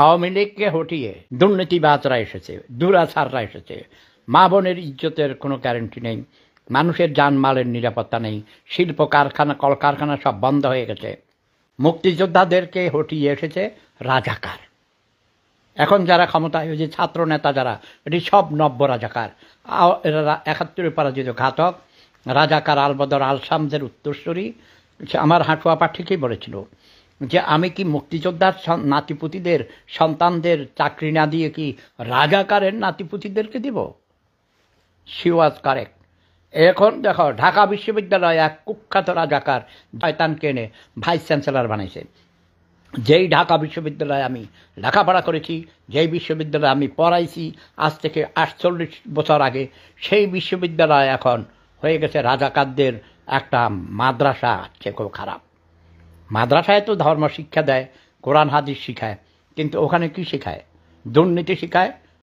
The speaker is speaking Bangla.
আওয়ামী লীগকে হটিয়ে দুর্নীতিবাদরা এসেছে দুরাচাররা এসেছে মা বোনের ইজ্জতের কোনো গ্যারেন্টি নেই মানুষের যানমালের নিরাপত্তা নেই শিল্প কারখানা কলকারখানা সব বন্ধ হয়ে গেছে মুক্তিযোদ্ধাদেরকে হটিয়ে এসেছে রাজাকার এখন যারা ক্ষমতায় হয়েছে ছাত্র নেতা যারা এটি সব নব্য রাজাকার একাত্তরে পরাজিত ঘাতক রাজাকার আলবদর আলসামদের উত্তরসূরি আমার হাঁটুয়া পাঠি কি বলেছিল যে আমি কি মুক্তিযোদ্ধার নাতিপুতিদের সন্তানদের চাকরি না দিয়ে কি রাজাকারের নাতিপুতিদেরকে দিব সি ওয়াজ কারেক্ট এখন দেখো ঢাকা বিশ্ববিদ্যালয় এক কুখ্যাত রাজাকার জয়তানকে এনে ভাইস চ্যান্সেলর বানাইছে যেই ঢাকা বিশ্ববিদ্যালয়ে আমি লেখাপড়া করেছি যেই বিশ্ববিদ্যালয়ে আমি পড়াইছি আজ থেকে আটচল্লিশ বছর আগে সেই বিশ্ববিদ্যালয় এখন হয়ে গেছে রাজাকারদের একটা মাদ্রাসা খুব খারাপ মাদ্রাসায় তো ধর্ম শিক্ষা দেয় কোরআন হাদিস শিখায় কিন্তু ওখানে কি শেখায় দুর্নীতি শেখায়